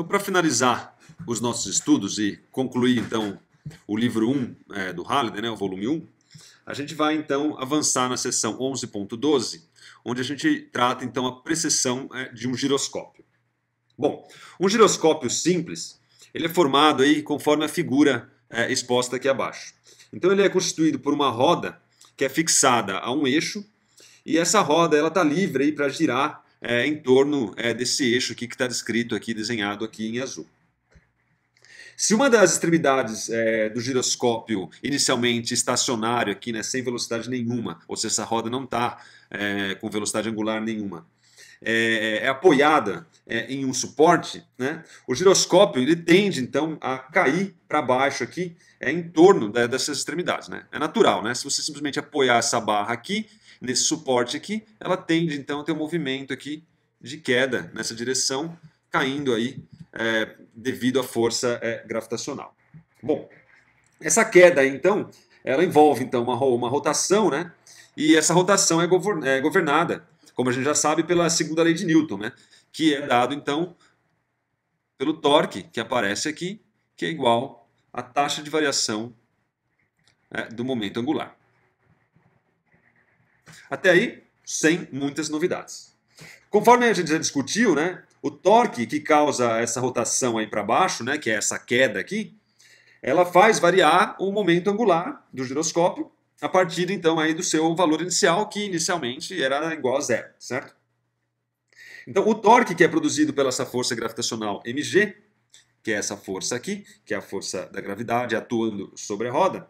Então, para finalizar os nossos estudos e concluir, então, o livro 1 é, do Halliday, né, o volume 1, a gente vai, então, avançar na seção 11.12, onde a gente trata, então, a precessão é, de um giroscópio. Bom, um giroscópio simples, ele é formado aí conforme a figura é, exposta aqui abaixo. Então, ele é constituído por uma roda que é fixada a um eixo, e essa roda ela está livre para girar é, em torno é, desse eixo aqui que está descrito aqui, desenhado aqui em azul. Se uma das extremidades é, do giroscópio inicialmente estacionário aqui, né, sem velocidade nenhuma, ou seja, essa roda não está é, com velocidade angular nenhuma, é, é, apoiada é, em um suporte, né? o giroscópio ele tende então a cair para baixo aqui, é, em torno da, né, dessas extremidades. Né? É natural, né? Se você simplesmente apoiar essa barra aqui, nesse suporte aqui, ela tende então a ter um movimento aqui de queda nessa direção, caindo aí é, devido à força é, gravitacional. Bom, essa queda então, ela envolve então uma, uma rotação, né? E essa rotação é, govern é governada, como a gente já sabe, pela segunda lei de Newton, né? Que é dado então pelo torque que aparece aqui, que é igual à taxa de variação é, do momento angular. Até aí, sem muitas novidades. Conforme a gente já discutiu, né, o torque que causa essa rotação aí para baixo, né, que é essa queda aqui, ela faz variar o momento angular do giroscópio a partir então aí do seu valor inicial, que inicialmente era igual a zero, certo? Então, o torque que é produzido pela essa força gravitacional mg, que é essa força aqui, que é a força da gravidade atuando sobre a roda,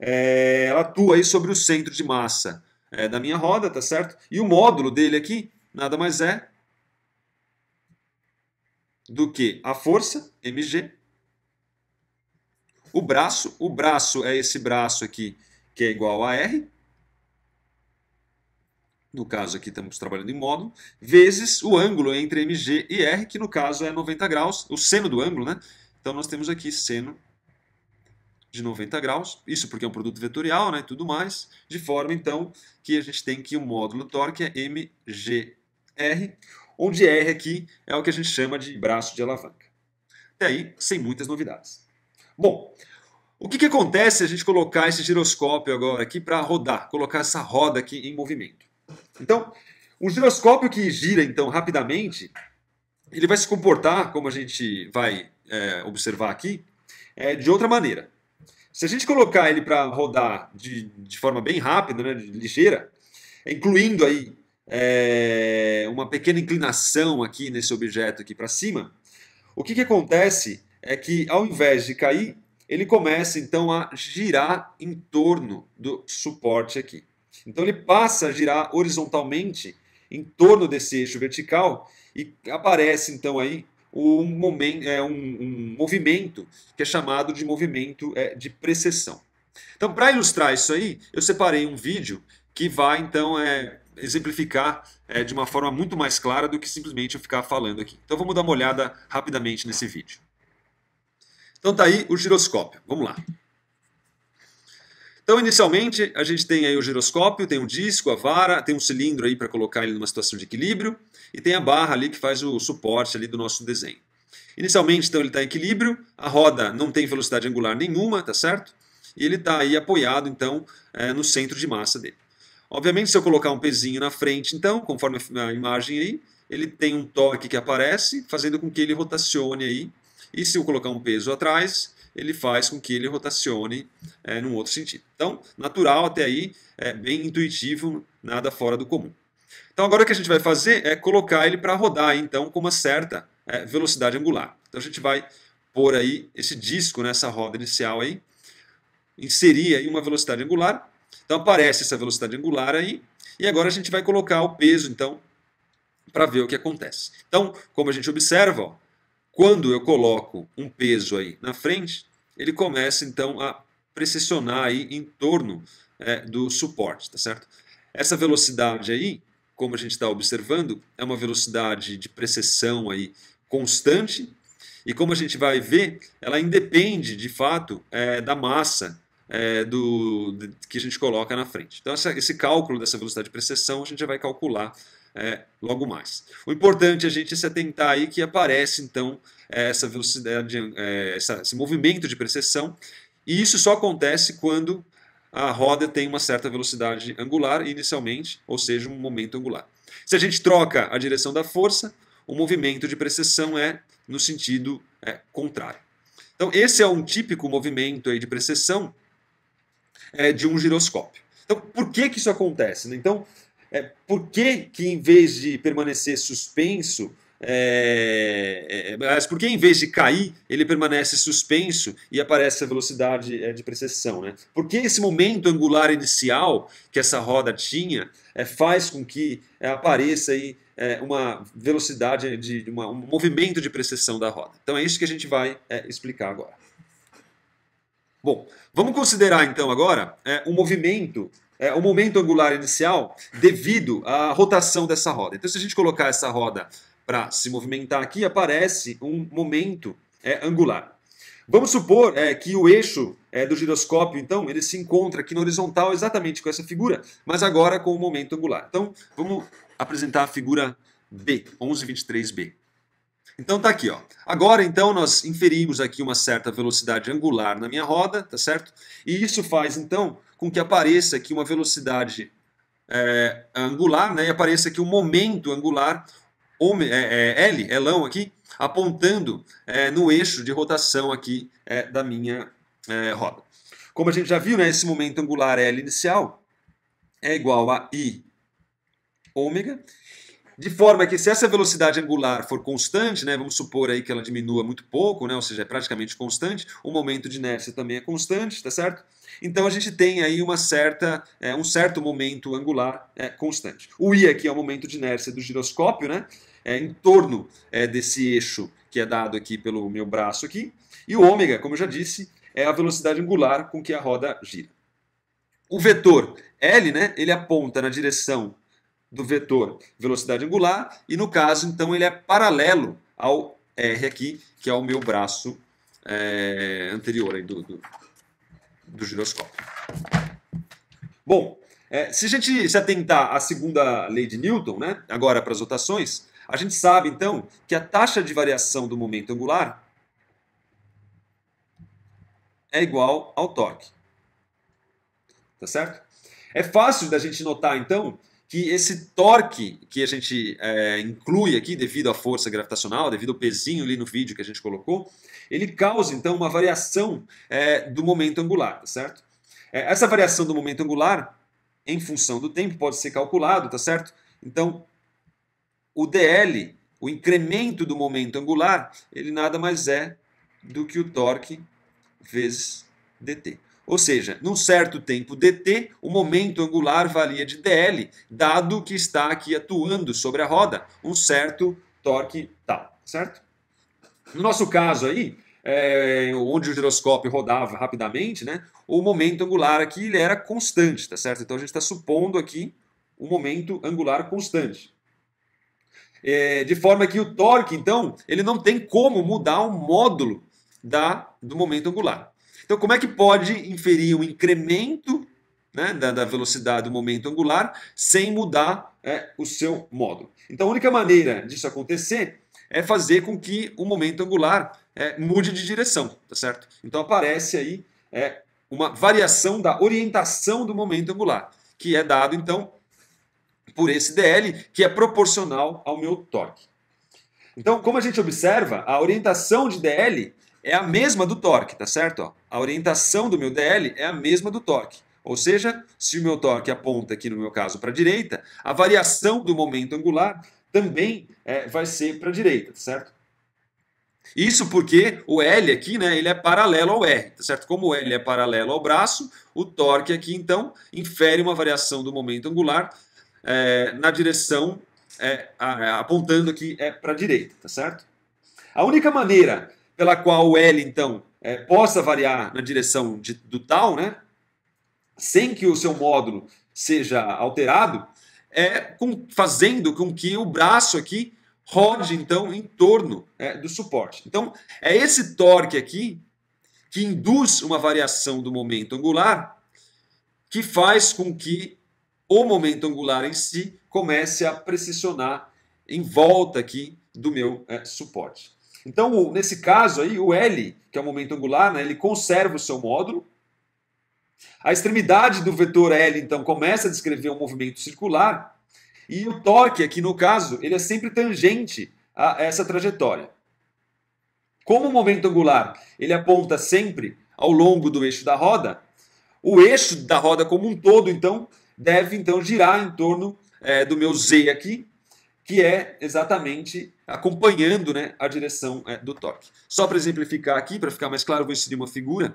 é, ela atua aí sobre o centro de massa é, da minha roda, tá certo? E o módulo dele aqui nada mais é do que a força, mg. O braço, o braço é esse braço aqui que é igual a r. No caso aqui estamos trabalhando em módulo, vezes o ângulo entre mg e r, que no caso é 90 graus, o seno do ângulo, né? Então nós temos aqui seno de 90 graus, isso porque é um produto vetorial né, e tudo mais, de forma então que a gente tem que o módulo torque é mgr, onde R aqui é o que a gente chama de braço de alavanca. Até aí, sem muitas novidades. Bom, o que, que acontece se a gente colocar esse giroscópio agora aqui para rodar, colocar essa roda aqui em movimento? Então, o giroscópio que gira então rapidamente, ele vai se comportar, como a gente vai é, observar aqui, é, de outra maneira. Se a gente colocar ele para rodar de, de forma bem rápida, né, ligeira, incluindo aí é, uma pequena inclinação aqui nesse objeto aqui para cima, o que, que acontece é que ao invés de cair, ele começa então a girar em torno do suporte aqui. Então ele passa a girar horizontalmente em torno desse eixo vertical e aparece então aí um, momento, é, um, um movimento que é chamado de movimento é, de precessão. Então, para ilustrar isso aí, eu separei um vídeo que vai, então, é, exemplificar é, de uma forma muito mais clara do que simplesmente eu ficar falando aqui. Então, vamos dar uma olhada rapidamente nesse vídeo. Então, tá aí o giroscópio. Vamos lá. Então, inicialmente, a gente tem aí o giroscópio, tem o disco, a vara, tem um cilindro aí para colocar ele numa situação de equilíbrio e tem a barra ali que faz o suporte ali do nosso desenho. Inicialmente, então, ele está em equilíbrio, a roda não tem velocidade angular nenhuma, tá certo? E ele está aí apoiado, então, é, no centro de massa dele. Obviamente, se eu colocar um pezinho na frente, então, conforme a imagem aí, ele tem um torque que aparece, fazendo com que ele rotacione aí. E se eu colocar um peso atrás, ele faz com que ele rotacione é, num outro sentido. Então, natural até aí, é, bem intuitivo, nada fora do comum. Então, agora o que a gente vai fazer é colocar ele para rodar, então, com uma certa é, velocidade angular. Então, a gente vai pôr aí esse disco nessa né, roda inicial aí, inserir aí uma velocidade angular. Então, aparece essa velocidade angular aí, e agora a gente vai colocar o peso, então, para ver o que acontece. Então, como a gente observa, ó, quando eu coloco um peso aí na frente, ele começa então a precessionar aí em torno é, do suporte, tá certo? Essa velocidade aí, como a gente está observando, é uma velocidade de precessão aí constante e como a gente vai ver, ela independe de fato é, da massa é, do, de, que a gente coloca na frente. Então essa, esse cálculo dessa velocidade de precessão a gente já vai calcular é, logo mais. O importante é a gente se atentar aí que aparece então é, essa velocidade, é, essa, esse movimento de precessão, e isso só acontece quando a roda tem uma certa velocidade angular inicialmente, ou seja, um momento angular. Se a gente troca a direção da força, o movimento de precessão é no sentido é, contrário. Então, esse é um típico movimento aí de precessão é, de um giroscópio. Então, por que, que isso acontece? Né? Então, é, por que, que em vez de permanecer suspenso, é, é, é, mas por que em vez de cair, ele permanece suspenso e aparece a velocidade é, de precessão? Né? Por que esse momento angular inicial que essa roda tinha é, faz com que é, apareça aí, uma velocidade, de, uma, um movimento de precessão da roda? Então é isso que a gente vai explicar agora. Bom, vamos considerar então agora é, movimento é, o momento angular inicial devido à rotação dessa roda. Então, se a gente colocar essa roda para se movimentar aqui, aparece um momento é, angular. Vamos supor é, que o eixo é, do giroscópio, então, ele se encontra aqui na horizontal exatamente com essa figura, mas agora com o momento angular. Então, vamos apresentar a figura B, 1123B. Então tá aqui, ó. Agora então nós inferimos aqui uma certa velocidade angular na minha roda, tá certo? E isso faz então com que apareça aqui uma velocidade é, angular, né, e apareça aqui o um momento angular é, é, L, elão é aqui, apontando é, no eixo de rotação aqui é, da minha roda. Como a gente já viu, né, esse momento angular L inicial é igual a I ômega, de forma que se essa velocidade angular for constante, né, vamos supor aí que ela diminua muito pouco, né, ou seja, é praticamente constante, o momento de inércia também é constante, tá certo? Então a gente tem aí uma certa, é, um certo momento angular é, constante. O i aqui é o momento de inércia do giroscópio, né, é, em torno é, desse eixo que é dado aqui pelo meu braço aqui, e o ômega, como eu já disse, é a velocidade angular com que a roda gira. O vetor L, né, ele aponta na direção do vetor velocidade angular, e no caso, então, ele é paralelo ao é, R aqui, que é o meu braço é, anterior aí do, do, do giroscópio. Bom, é, se a gente se atentar à segunda lei de Newton, né, agora para as rotações, a gente sabe então que a taxa de variação do momento angular é igual ao torque. Tá certo? É fácil da gente notar então que esse torque que a gente é, inclui aqui devido à força gravitacional, devido ao pezinho ali no vídeo que a gente colocou, ele causa então uma variação é, do momento angular, tá certo? É, essa variação do momento angular, em função do tempo, pode ser calculado, tá certo? Então, o dl, o incremento do momento angular, ele nada mais é do que o torque vezes dt. Ou seja, num certo tempo dt, o momento angular varia de dl, dado que está aqui atuando sobre a roda um certo torque tal, certo? No nosso caso aí, é, onde o giroscópio rodava rapidamente, né, o momento angular aqui ele era constante, tá certo? Então a gente está supondo aqui um momento angular constante. É, de forma que o torque, então, ele não tem como mudar o módulo da, do momento angular. Então, como é que pode inferir um incremento né, da, da, velocidade do momento angular sem mudar é, o seu módulo? Então, a única maneira disso acontecer é fazer com que o momento angular é, mude de direção, tá certo? Então, aparece aí é, uma variação da orientação do momento angular, que é dado, então, por esse dl, que é proporcional ao meu torque. Então, como a gente observa, a orientação de dl é a mesma do torque, tá certo? A orientação do meu DL é a mesma do torque. Ou seja, se o meu torque aponta aqui, no meu caso, para a direita, a variação do momento angular também é, vai ser para a direita, tá certo? Isso porque o L aqui, né, ele é paralelo ao R, tá certo? Como o L é paralelo ao braço, o torque aqui, então, infere uma variação do momento angular é, na direção, é, apontando aqui é, para a direita, tá certo? A única maneira pela qual o L, então, é, possa variar na direção de, do tal, né? sem que o seu módulo seja alterado, é com, fazendo com que o braço aqui rode, então, em torno é, do suporte. Então, é esse torque aqui que induz uma variação do momento angular que faz com que o momento angular em si comece a precessionar em volta aqui do meu é, suporte. Então, nesse caso aí, o L, que é o momento angular, né, ele conserva o seu módulo. A extremidade do vetor L, então, começa a descrever um movimento circular. E o torque, aqui no caso, ele é sempre tangente a essa trajetória. Como o momento angular ele aponta sempre ao longo do eixo da roda, o eixo da roda como um todo, então, deve então girar em torno é, do meu Z aqui, que é exatamente acompanhando né, a direção é, do torque. Só para exemplificar aqui, para ficar mais claro, vou inserir uma figura.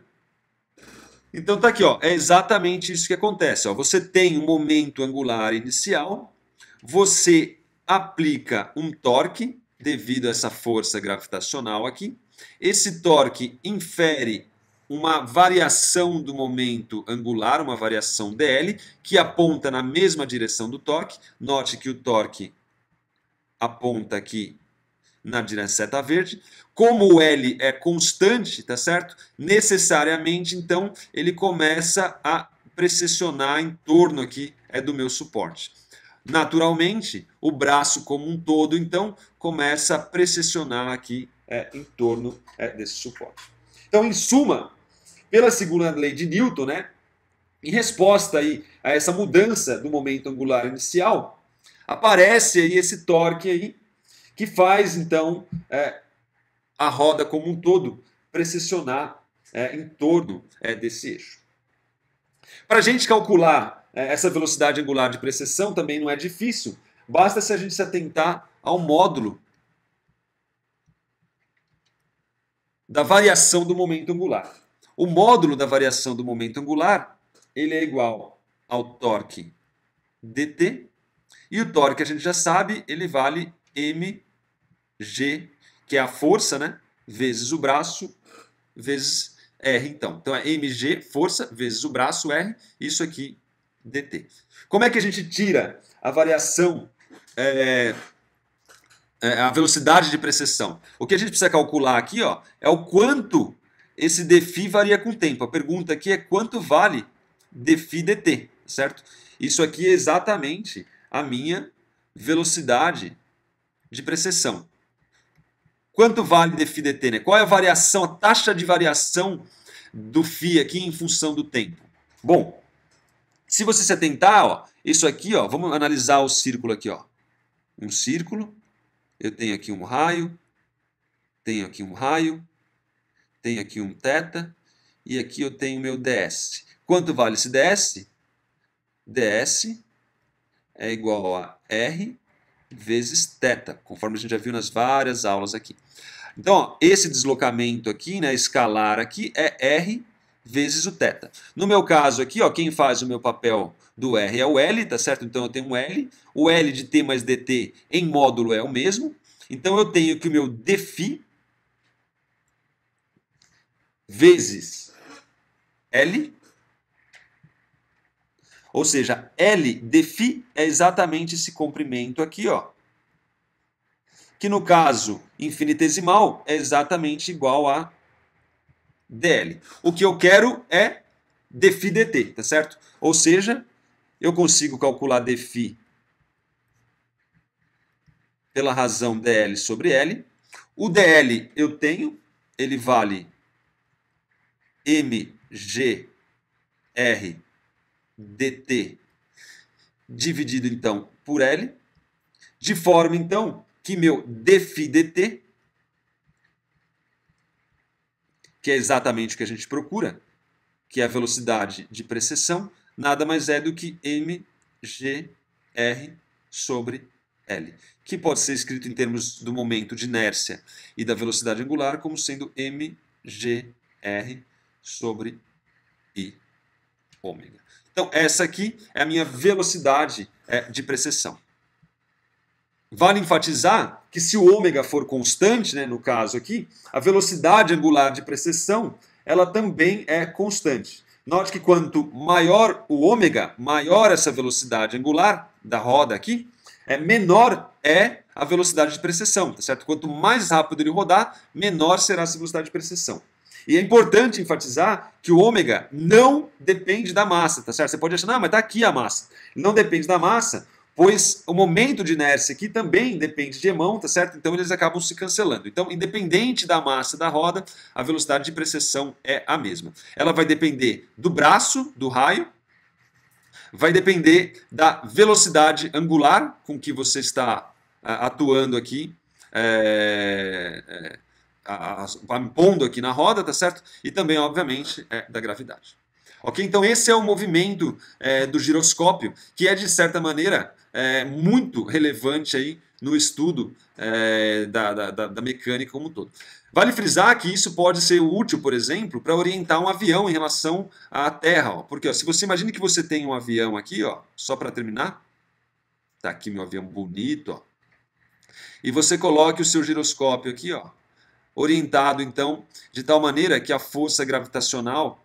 Então tá aqui, ó, é exatamente isso que acontece. Ó. Você tem um momento angular inicial, você aplica um torque devido a essa força gravitacional aqui. Esse torque infere uma variação do momento angular, uma variação dL, que aponta na mesma direção do torque. Note que o torque aponta aqui na direção seta verde. Como o L é constante, tá certo? Necessariamente, então, ele começa a precessionar em torno aqui é do meu suporte. Naturalmente, o braço como um todo, então, começa a precessionar aqui é, em torno é, desse suporte. Então, em suma, pela segunda lei de Newton, né, em resposta aí a essa mudança do momento angular inicial, aparece aí esse torque aí, que faz então é, a roda como um todo precessionar é, em torno é, desse eixo. Para a gente calcular é, essa velocidade angular de precessão também não é difícil, basta se a gente se atentar ao módulo da variação do momento angular. O módulo da variação do momento angular ele é igual ao torque dt e o torque que a gente já sabe, ele vale mg, que é a força, né? Vezes o braço, vezes R, então. Então é mg, força, vezes o braço, R, isso aqui, dt. Como é que a gente tira a variação, é, é, a velocidade de precessão? O que a gente precisa calcular aqui ó, é o quanto esse dφ varia com o tempo. A pergunta aqui é quanto vale dφ dt, certo? Isso aqui é exatamente a minha velocidade de precessão. Quanto vale dφ dt? Né? Qual é a variação, a taxa de variação do φ aqui em função do tempo? Bom, se você se atentar, ó, isso aqui, ó, vamos analisar o círculo aqui. Ó. Um círculo, eu tenho aqui um raio, tenho aqui um raio, tenho aqui um θ, e aqui eu tenho meu ds. Quanto vale esse ds? ds é igual a R vezes θ, conforme a gente já viu nas várias aulas aqui. Então, ó, esse deslocamento aqui, né, escalar aqui, é R vezes o θ. No meu caso aqui, ó, quem faz o meu papel do R é o L, tá certo? Então eu tenho um L. O L de T mais DT em módulo é o mesmo. Então eu tenho que o meu dφ vezes L ou seja, L de φ é exatamente esse comprimento aqui, ó. Que no caso infinitesimal é exatamente igual a dl. O que eu quero é dφ dt, tá certo? Ou seja, eu consigo calcular dφ pela razão dl sobre L. O dl eu tenho, ele vale mgr dt dividido então por L, de forma então que meu dφ dt, que é exatamente o que a gente procura, que é a velocidade de precessão, nada mais é do que mgr sobre L, que pode ser escrito em termos do momento de inércia e da velocidade angular como sendo mgr sobre I ômega. Então, essa aqui é a minha velocidade é, de precessão. Vale enfatizar que se o ômega for constante, né, no caso aqui, a velocidade angular de precessão ela também é constante. Note que quanto maior o ômega, maior essa velocidade angular da roda aqui, é menor é a velocidade de precessão, tá certo? Quanto mais rápido ele rodar, menor será essa velocidade de precessão. E é importante enfatizar que o ômega não depende da massa, tá certo? Você pode achar, "não, ah, mas está aqui a massa. Não depende da massa, pois o momento de inércia aqui também depende de Emão, tá certo? Então eles acabam se cancelando. Então, independente da massa da roda, a velocidade de precessão é a mesma. Ela vai depender do braço, do raio, vai depender da velocidade angular com que você está ah, atuando aqui. É, é, a, a, tá pondo aqui na roda, tá certo? E também, obviamente, é, da gravidade. Ok? Então, esse é o movimento é, do giroscópio, que é, de certa maneira, é, muito relevante aí no estudo é, da, da, da, mecânica como um todo. Vale frisar que isso pode ser útil, por exemplo, para orientar um avião em relação à Terra. Ó. Porque ó, se você imagina que você tem um avião aqui, ó, só para terminar, tá aqui meu avião bonito, ó, e você coloque o seu giroscópio aqui, ó, orientado então de tal maneira que a força gravitacional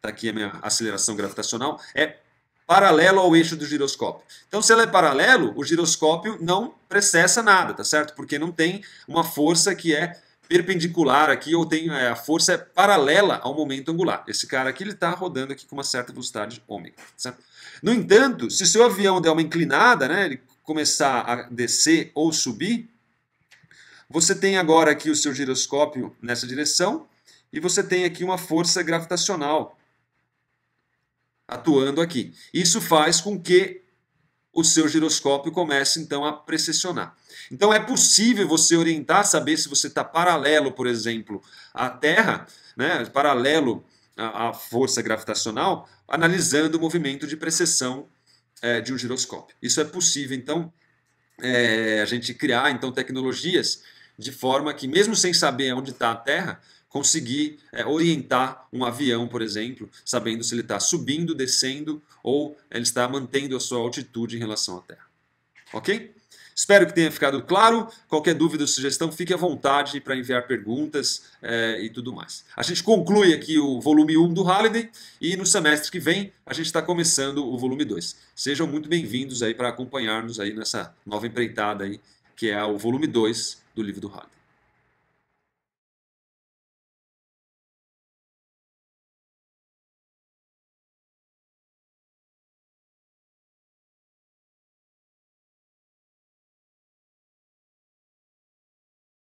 tá aqui a minha aceleração gravitacional é paralelo ao eixo do giroscópio. Então, se ela é paralelo, o giroscópio não precessa nada, tá certo? Porque não tem uma força que é perpendicular aqui, ou tem é, a força é paralela ao momento angular. Esse cara aqui ele está rodando aqui com uma certa velocidade ômega. Tá certo? No entanto, se seu avião der uma inclinada, né, ele começar a descer ou subir, você tem agora aqui o seu giroscópio nessa direção e você tem aqui uma força gravitacional atuando aqui. Isso faz com que o seu giroscópio comece então a precessionar. Então é possível você orientar, saber se você está paralelo, por exemplo, à Terra, né, paralelo à, força gravitacional, analisando o movimento de precessão é, de um giroscópio. Isso é possível, então, é, a gente criar então tecnologias de forma que, mesmo sem saber onde está a Terra, conseguir é, orientar um avião, por exemplo, sabendo se ele está subindo, descendo ou ele está mantendo a sua altitude em relação à Terra. Ok? Espero que tenha ficado claro. Qualquer dúvida ou sugestão, fique à vontade para enviar perguntas é, e tudo mais. A gente conclui aqui o volume 1 do Halliday e no semestre que vem a gente está começando o volume 2. Sejam muito bem-vindos aí para acompanhar-nos aí nessa nova empreitada aí, que é o volume 2 do livro do Halley.